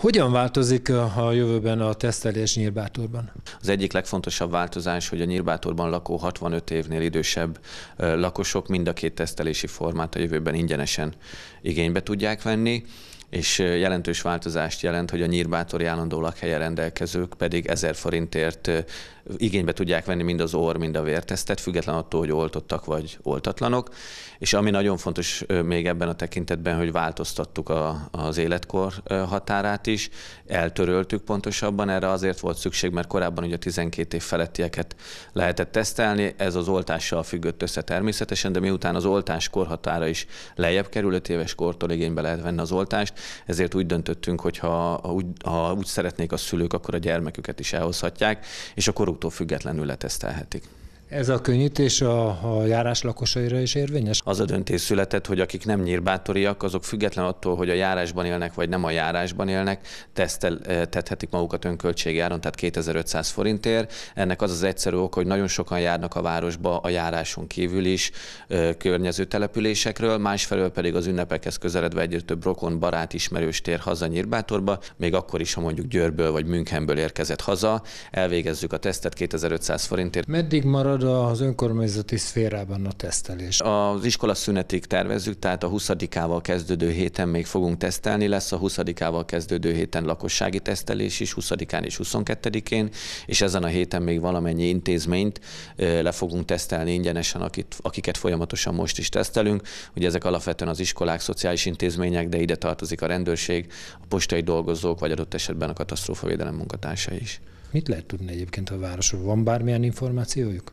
Hogyan változik eh, a jövőben a tesztelés Nyírbátorban? Az egyik legfontosabb változás, hogy a Nyírbátorban lakó 65 évnél idősebb eh, lakosok mind a két tesztelési formát a jövőben ingyenesen igénybe tudják venni és eh, jelentős változást jelent, hogy a nyírbátori állandó lakhelye rendelkezők pedig 1000 forintért igénybe tudják venni mind az orr, mind a vértesztet, független attól, hogy oltottak vagy oltatlanok. És ami nagyon fontos még ebben a tekintetben, hogy változtattuk a, az életkor határát is, eltöröltük pontosabban, erre azért volt szükség, mert korábban ugye 12 év felettieket lehetett tesztelni, ez az oltással függött össze természetesen, de miután az oltás korhatára is lejjebb kerül, 5 éves kortól igénybe lehet venni az oltást, ezért úgy döntöttünk, hogy ha, ha, úgy, ha úgy szeretnék a szülők, akkor a gyermeküket is elhozhatják, és akkor autótól függetlenül letesztelhetik. Ez a könnyítés a, a járás lakosaira is érvényes? Az a döntés született, hogy akik nem nyírbátoriak, azok független attól, hogy a járásban élnek, vagy nem a járásban élnek, tesztel, eh, tethetik magukat áron, tehát 2500 forintért. Ennek az az egyszerű ok, hogy nagyon sokan járnak a városba a járáson kívül is eh, környező településekről, másfelől pedig az ünnepekhez közeledve egyre több rokon, barát, ismerős tér haza Nyírbátorba, még akkor is, ha mondjuk Győrből vagy Münchenből érkezett haza, elvégezzük a tesztet 2500 forintért. Meddig marad marad az önkormányzati szférában a tesztelés? Az iskola szünetig tervezzük, tehát a 20-ával kezdődő héten még fogunk tesztelni, lesz a 20-ával kezdődő héten lakossági tesztelés is, 20-án és 22-én, és ezen a héten még valamennyi intézményt le fogunk tesztelni ingyenesen, akit, akiket folyamatosan most is tesztelünk. Ugye ezek alapvetően az iskolák, szociális intézmények, de ide tartozik a rendőrség, a postai dolgozók, vagy adott esetben a katasztrófavédelem munkatársai is. Mit lehet tudni egyébként a városról? Van bármilyen információjuk?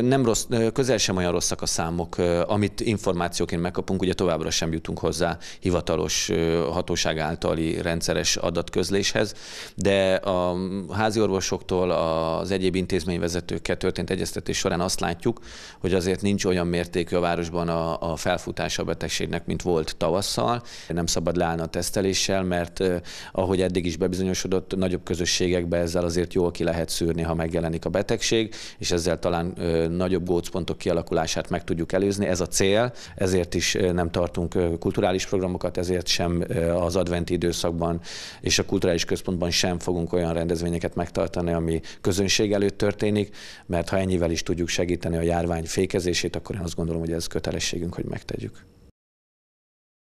nem rossz, közel sem olyan rosszak a számok, amit információként megkapunk, ugye továbbra sem jutunk hozzá hivatalos hatóság általi rendszeres adatközléshez, de a orvosoktól az egyéb intézményvezetőkkel történt egyeztetés során azt látjuk, hogy azért nincs olyan mértékű a városban a, a felfutása a betegségnek, mint volt tavasszal. Nem szabad leállni a teszteléssel, mert ahogy eddig is bebizonyosodott, nagyobb közösségekbe ezzel azért jól ki lehet szűrni, ha megjelenik a betegség, és ezzel talán nagyobb gócpontok kialakulását meg tudjuk előzni. Ez a cél, ezért is nem tartunk kulturális programokat, ezért sem az adventi időszakban és a kulturális központban sem fogunk olyan rendezvényeket megtartani, ami közönség előtt történik, mert ha ennyivel is tudjuk segíteni a járvány fékezését, akkor én azt gondolom, hogy ez kötelességünk, hogy megtegyük.